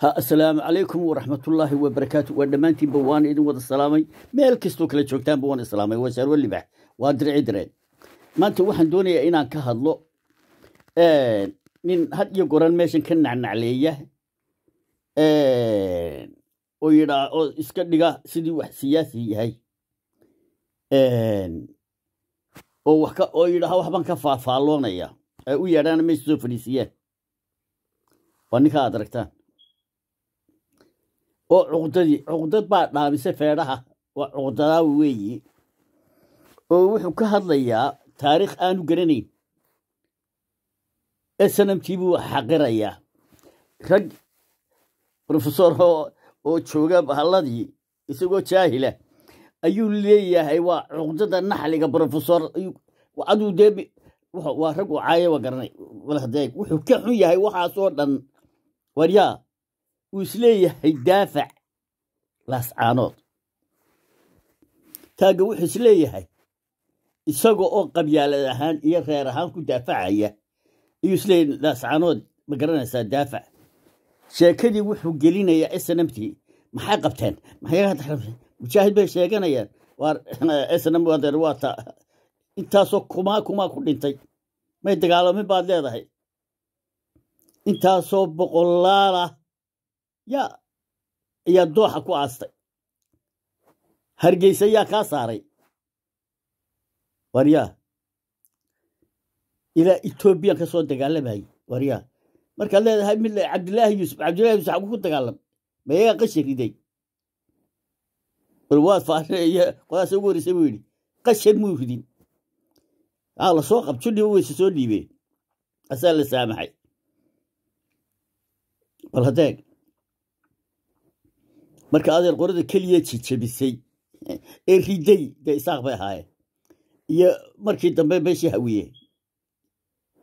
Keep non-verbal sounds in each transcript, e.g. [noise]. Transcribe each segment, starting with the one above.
asalaamu calaykum waraxmatullaahi wabarakaatu waa dhammaantiinba waan idin wada salaamay meel kastoo kale joogtaanba waan islaamay waa shaarwa waa dirci direen maanta waxaan doonayaa inaan ka hadlo eh, nin had iyo goran meeshan ka nacnacleeya eh, oo yidhaa oo iska dhiga sidii wax siyaasi yahay eh, oo wax oo yidhaha waxbaan ka faahfaalloonaya ay u yeedhaana meesha soo fadhiisiyaan waa ninkaa aad aragtaan oo cuqdadii cuqdad baa dhaamisa feedhaha waa oh, cuqdadaa weeye oo wuxuu ka hadlayaa taariikh aanu garanayn ee sanamkii buu xaqirayaa rag rofesor oo jooga halladii isagoo jaahila ayuu leeyahay waa cuqdada naxliga rofesor aduu dee waa rag u caaya garanay wuxuu ka xun yahay waxaasoo dhan waryaa wuu isleeyahay daafac laascaanood taagga wuxuu isleeyahay isaga oo qabyaalad ahaan iyo reer ahaan ku daafacaya iyuu isleeyahay laascaanood ma garanaysaa daafac sheekadii wuxuu gelinayaa snamtii maxay qabteen mujaahid bay sheeganayaan snm [laughs] wadeer waata intaasoo kumaa kumaa ku dhintay may dagaalamin baad leedahay intaasoo boqolaalah yaa ayaa dooxa ku aastay hargeysa yaa kaa saaray waryaa ilaa etoobiyan ka soo dagaalamayay waryaa markaad leedahay mid le cabdilaahi yuusuf cabdillahi yuusuf xagu ku dagaalam mayagaa qashi riday warwaad faariy qodaasa ugu horreysay buu yidhi qashan muu ridin aa lasoo qabjudhi weyse soo dhiibee asaa la saamaxay bal hadeeg marka adeer qorada keliya jijabisay ee riday dee isaaq bay ahaayeen iyo markii dambe meeshii hawiye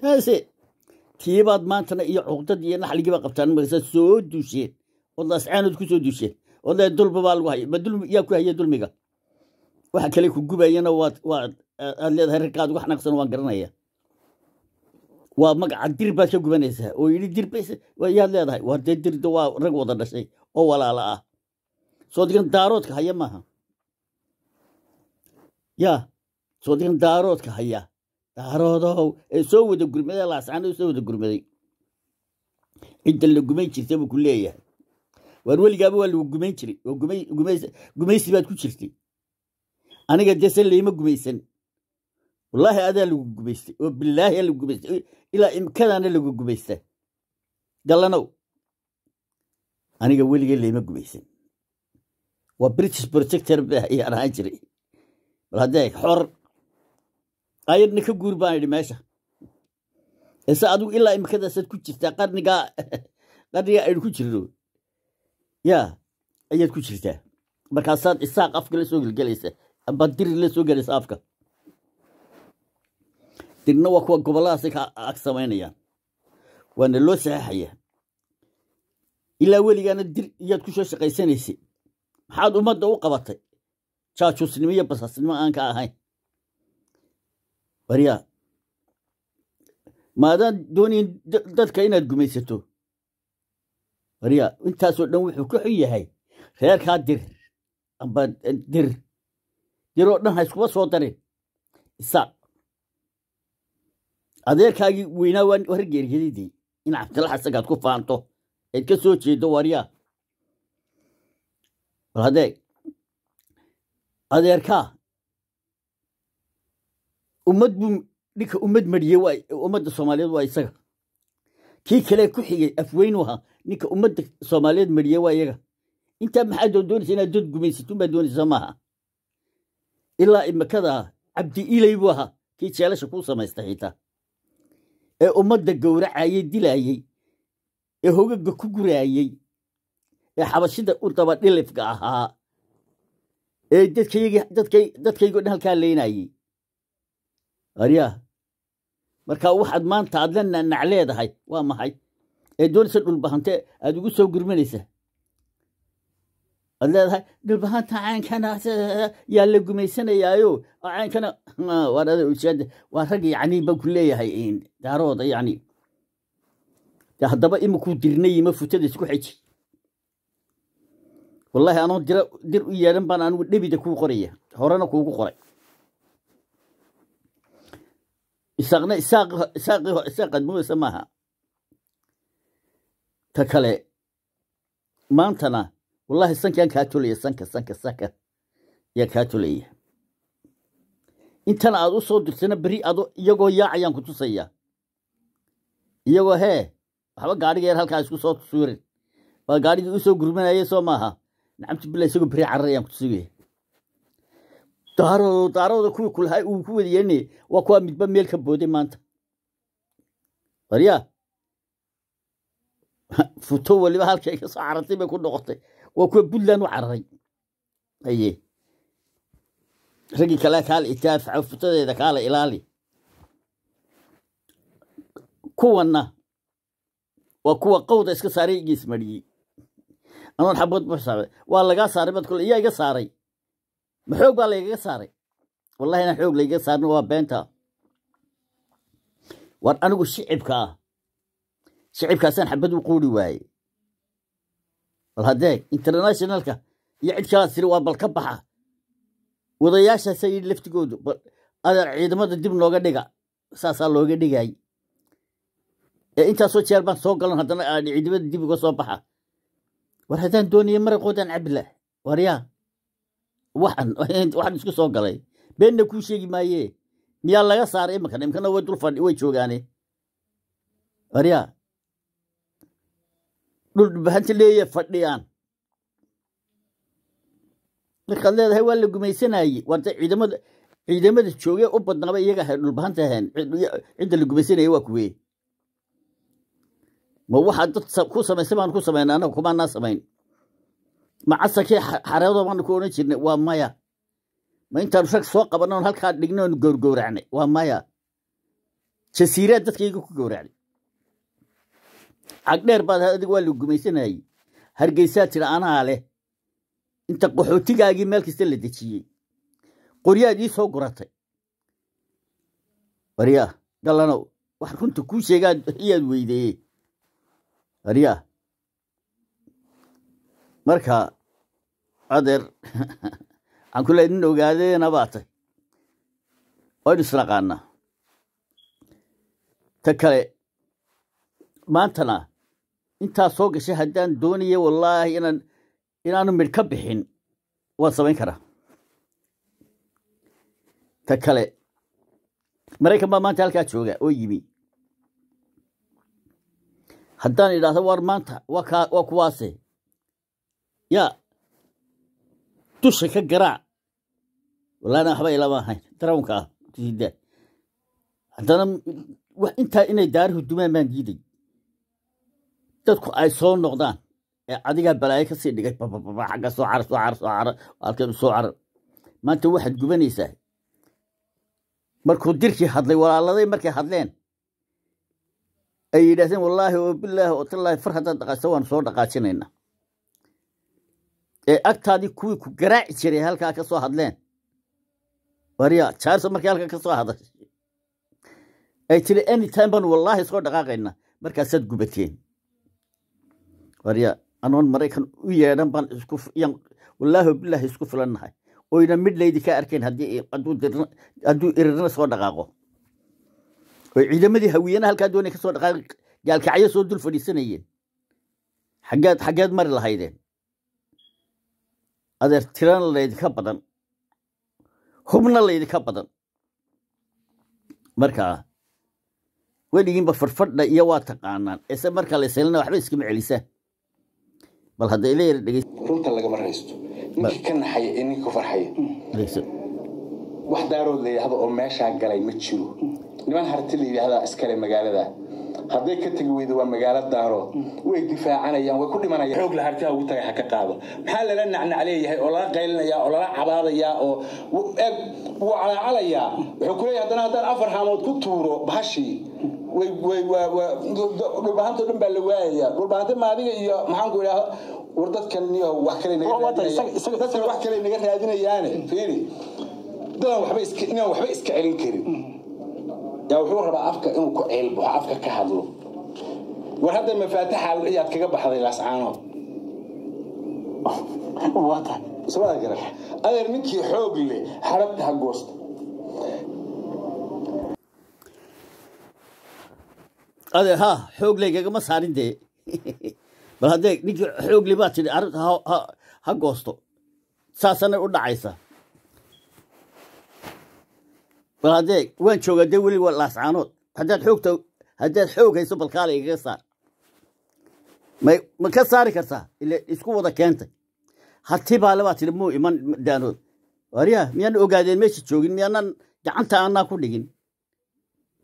taase tiibaad maantana iyo cuqdad iyo naxligiiba qabtaan markaasa soo duusheen ood laascaanood ku soo duusheen ood dulba baa lagu haya ma ku haya dulmiga waxa kale ku gubayana waad waad aad leedahay ragqaad uga xanaaqsan waan garanaya waa magaca dir baad ka gubanaysaa oo yidhi dir yaad leedahay waa dee dirda waa rag wada dhashay oo walaala ah soo digan daaroodka haya maaha ya soo daaroodka haya daaroodow ee soo wada gurmada laascano soo wada gurmaday cidda la gumayn jirtay buu ku leeyahay waan weligaaba waa lagu gumayn jiray oo gumaysi baad ku jirtay aniga desan layma gumaysan wallaahi adaa lagu gumaystay oo bilaahi lagu gumaystay ilaa imkadaana lagu gumaysta gallanow aniga weligee layma gumaysan waa british protector ayaan [laughs] ahaan jiray bal haddee xor ayadna ka guur baan idhi meesha ese adigu ilaa imikadaasaad ku jirtaa qarnigaa [laughs] qarnigaa aynu ku jirno yaa ayaad ku jirtaa markaasaad isaaq afka la soo gelgelaysa amba diri la soo gelaysa afka dirna waa kuwa gobolladaasay ka ag samaynayaan waana loo saxaxayaa ilaa weligaana dir iyaad ku soo shaqaysanaysay maxaad ummadda u qabatay jaajuusnimo iyo basaasnimo aan ka ahayn baryaa maadaad doonayn dadka inaad gumaysato baryaa intaasoo dhan wuxuu ka xun yahay reerkaa dir amba dir dir oo dhan ha iskuba soo darin isa adeerkaagii weynaa waa wargeeriyadidii in cabdila xasagaad ku faanto eed ka soo jeedo waryaa bal adeerkaa ummad buu ninka ummad marhiye ummadda soomaaliyeed waa isaga kii kalee ku xigay afweyn u ahaa ninka ummadda soomaaliyeed marhiye waa iyaga intaa maxaad doonaysa inaad dood gumaysatun baa doonaysa maaha ilaa imakadaa cabdi iley buu ahaa kii jeelasha kuu samaysta xitaa ee ummadda gowracayey dilaayey ee hogaga ku guraayey ee xabashida u dabadhilifka ahaa ee dadkaygoo dhan halkaa leynayey aryaa markaa waxaad maanta aad la naanac leedahay waa maxay ee doonaysa dhulbahante aad ugu soo gurmanaysa aad leedahay dhulbahanta caynkana yaa la gumaysanayaayo caynkana waa rag yani baan ku leeyahay daarooda yani haddaba imikuu dirnay futada isku xeji wallaahi anoo dira dir u yeelan baan anugu dhebida kuu qoraya horena kuugu qoray isaaqna isaaqaad moodaysa maaha ta kale maantana wallaahi sankaan kaa tulaya sanka sanka sanka yaa kaa tulaya intana aad u soo dirsana beri ado iyagoo ayaan ku tusaya iyagoo hee waxba gaadhiga yar halkaa isku soo tusuurin waa gaadhigii u soo gurmanayay soo maaha nacamti bila isagoo beri carar ayaan kutusugaya daaro daarooda kuwii kulahaa uu ku wadayeene waa kuwa midba meel ka booday maanta waryaa [laughs] futo waliba halkay ka soo carartay bay ku noqotay waa kuwa puntland u cararay aye raggii kale kaala itaafaca futadeeda kaala ilaali kuwanna waa kuwa qawda iska saaray geesmariyey aman xabood buu xisaabay waa lagaa saaray bad kule iga saaray ma xoog baa laygaga saaray wallahi inaan xoog laygaga saarno waa beenta waar anigu shicibka ah shicibkaasaan xabad u quuri waaye bal haddee internationalka iyo cid kalaad tiri waa bal ka baxa wadayaashaasa yii laftigoodu adeer ciidamada dib nooga dhiga saasaa looga dhigaay ee intaasoo jeer baan soo galan haddana ciidamada dib uga soo baxa war haddaan doonaya maraqoodaan cabilah war waryaa waxan isku soo galay beenna kuu sheegi maayee miyaa laga saaray imankan imkana way dul fadhi way joogaane waryaa yaa dhuldhubaxanta leeye fadhiyaan markaad leedahay waa la gumaysanaayey warta ciidamada ciidamada joogee u badnaaba iyaga ahay dhulbahanta ahayn cidda la gumaysanaya waa kuweye ma waxaa dad ku samaysay baan ku samayna anaga kumaanaa samayn ma casankii xareedoo baanu ku odhan jirnay waa maya ma intaanu rag soo qabanno halkaa dhigno onu waa maya jasiiraad dadkayga ku gowracday cagdheer baad adig waa la gumaysanayey hargeysaa tira anaa leh inta qaxootigaagii meel kasta la dejiyey qoryaad ii soo guratay baryaa gallanow wax runta kuu sheegaad [laughs] iyaad weydeeyey aryaa marka adeer waxaan [laughs] ku lehay nin ogaadeena baa tay waynu isnaqaanaa ta kale maantana intaa soo gashay haddaan doonaya wallaahi inaan inaanu midh ka bixin waan samayn karaa ta kale maraykan baa maanta halkaa jooga oo yimi haddaan idhaahdo war maanta waa kuwaase yaa dusha ka garaac walana waxba ilama ahayn darawnka ah kusidaa haddana intaa inay daarihu dumaan baan diiday dadku ay soo noqdaan ee adigaa balaayo kasii dhigay agga soo car soo car soo car alkeedu soo carar maanta waxaad gubanaysaa markuu dirkii hadlay walaaladay markay hadleen ay yidhahdeen wallaahi oo bilaahi oo tallaahi far haddaad dhaqaajta waan soo dhaqaajinaynaa ee agtaadii kuwii ku garaaci jiray halkaa ka soo hadleen warya jaarso markii halkaa ka soo hadashay ay tiri anytime baan wallaahi soo dhaqaaqayna markaasaad gubateen warya anoon maraykan u yeedhan baan isku wallaahi oo bilaahi isku filannahay oyna midh laydi ka arkayn hadduu irirna soo dhaqaaqo oo ciidamadii hawiyana halkaa doonay kasoo dhaqaaqi gaalkacyo soo dul fadhiisanayeen xaggeed xaggeed mari lahaydeen adeer tirana laydinka badan hubna laydinka badan markaa weligiinba farfadha iyo waa taqaanaan ese markaa la selana waxba iskama celisaan bal hadda ila yara dhege runta lagama raysto ninkii ka naxaya ee ninka ka farxaya wax daarood layidhahdo oo meeshaa galay ma jiro niman harti la yidhaahdaa iskale magaalada hadday ka tegi weydo waa magaalo daaro way difaacanayaan way ku dhimanayaan xoog hartiha ugu tagay ha ka qaado maxaa lala nacnac leeyahay oo lala qaylinayaa oo lala cabaadayaa oo eeg wuu calaacalayaa wuxuu ku haddana haddaan afar haamood ku tuuro bahashii dhulbahanta dhan baa la waayaya dhulbahanta maadiga iyo maxaanku idhaa war dadkan iyo wax kale naga raadinayaane fiiri dadan waxba iska celin karin yaa wuxuu rabaa afka inuu ku ceylbaxo afka ka hadlo war hadda mafaataxa ayaad kaga baxday laascaanood [laughs] adeer ninkii xoog leh xarabta ha goosta adeer ha xoog leh kagama saarin dee [laughs] bal haddee ninkii xoog leh baa tidhi ha goosto saasana u dhacaysa bal adeeg waan joogaa dee weli waa laascaanood hadaad xoogta haddaad xoog hayso balkaale igaga saar may ma ka saari kartaa ile isku wada keentay hati baale baa tihi muu iman daanood waryaa miyaana ogaadeen meesha joogin miyaanan gacanta aanaa ku dhigin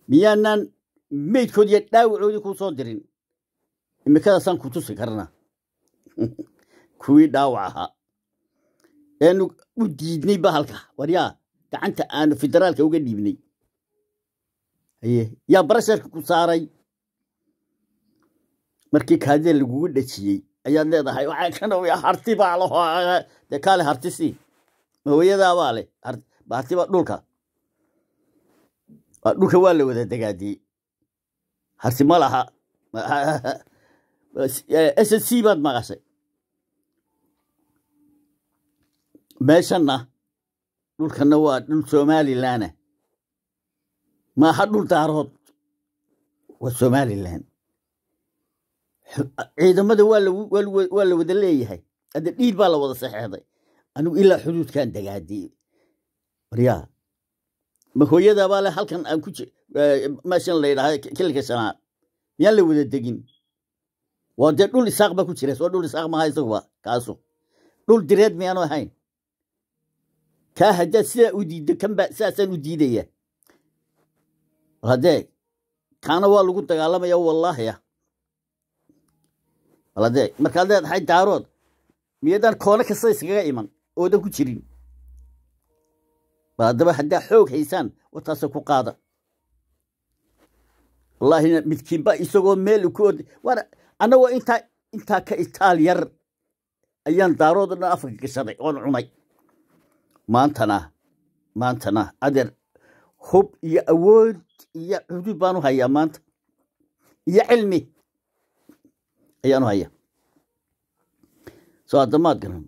miyaanaan meydkood dhaawacoodii kuu soo dirin imikadaasaan ku tusi karna [laughs] kuwii dhaawac ahaa eenu u diidnay bahalka waryaa gacanta aanu federaalka uga dhiibnay yaa barasharka ku saaray markii kaadida lagugu dhajiyey ayaad leedahay waxaa harti baa laho dee kaale harti sii hooyadaabaa leh hartiba dhulka dhulka waa la wada dagaadiyey harti ma laha [laughs] s c baad maqashay meeshanna dhulkana waa dhul somalilanah maaha dhul daarood waa somalilan ciidamada waa la wada leeyahay hadda dhiid baa la wada saxeexday anigu ilaa xuduudkan dagaadiye warya ma hooyadabaa le halkan aan ku eh, meeshan la yidhaha kilika shanaa miyaan la wada degin waa dee dhul isaaq ba ku jira soo dhul isaaq maaha isaguba kaasu dhul direed miyaanu ahayn kaa haddaad sidaa u diiddo kanba saasaan u diidaya adeeg kaana waa lagu dagaalamaya wallaahiya ah. adeeg markaad leedahay daarood miyadaan koole kasta iskaga iman oodan ku jirin bal haddaba haddaa xoog haysaan wartaasa ku qaada wallaahina midkiinba isagoo meel ku ord waana annagoo intaa intaa ka itaal yar ayaan daaroodoo dhan afka gashaday oon cunay maantana maantana adeer hub iyo awood iyo xuduud baanu hayaa maanta iyo cilmi ayaanu u hayaa soo hadda garan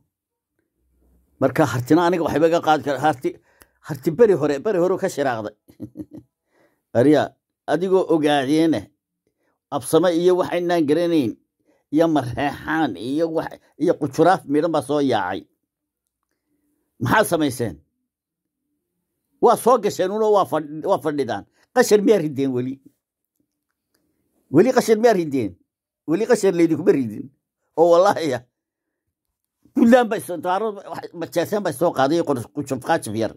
marka hartina aniga waxayba ga qaadi kara harti harti beri hore beri hore ka shiraaqday [laughs] arya adigoo ogaadeena eh, absame iyo waxaynaan garanayn iyo mareexaan iyo iyo qujuraaf midhan baa soo yaacay maxaad samayseen waa soo gasheen uno waa fadhidaan qashar miyaa rideen weli weli qashar miyaa rideen weli qashar laydinkuma ridin oo walaahya ah. puntland bajaasaan baa soo qaaday qujafqaajaf yar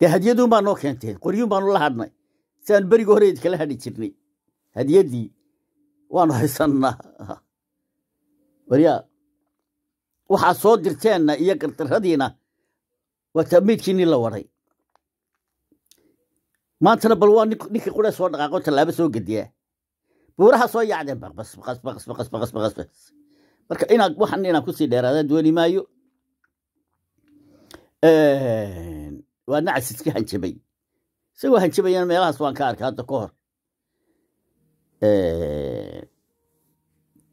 dee hadiyadun baa noo keenteen qoryuun baanu la hadhnay si berigi beriga horeed kala hadhi jirnay hadiyaddii waanu haysannaa waryaa waxaa soo dirteenna iyo gardarradiina waa taamiidkiinii la waday maantana bal waa ninkii quree soo dhaqaaqo tallaabo soo gediyaa buuraha soo yaacdeen baqbasbaqasbaqasbaqasbaqasbaqas marka inaa waxan inaan kusii dheeraada dooni maayo waa nacas iska hanjabay isagoo hanjabayan meelahaas waan ka arkay hadda ka hor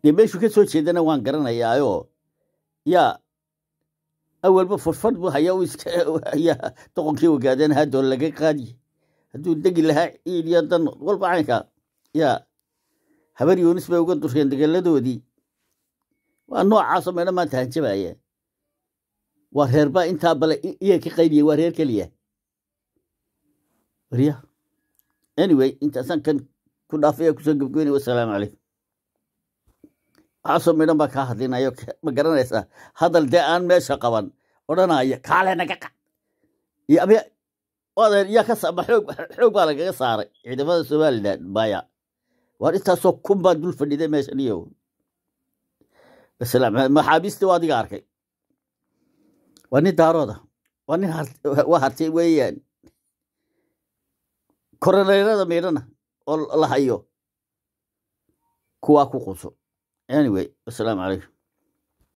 dee meeshuu ka soo jeedana waan garanayaayoo yaa awalba fadfadh buu hayaa u iska hayaa doqonkii wagaadan hadoon laga qaadiye hadduu degi lahaa ciid iyo dan walba caynkaa yaa habar yunis bay uga dursheen degeladoodii waa noocaasoo meena maanta hanjabaayeen waa reerbaa intaa bale iyaa ka qaybiyey waa reer keliya warya anyway intaasaan kan ku dhaafaya kusoo gebgoynay wasalaamu calaykum caaso midhan baa kaa hadlinayo ma garanaysaa hadal dee aan meesha qaban odhanaya kaale naga qad iyo abe xoog baa lagaga saaray ciidamada somaliland maya waar intaasoo kun baa dul fadhiday meeshan iyo maxaabiista waa adiga arkay waa nin daarooda waa nin waa hartay weeyaan koroneerada miidhana oo la hayo kuwaa ku quso anyway asalaamu calaykum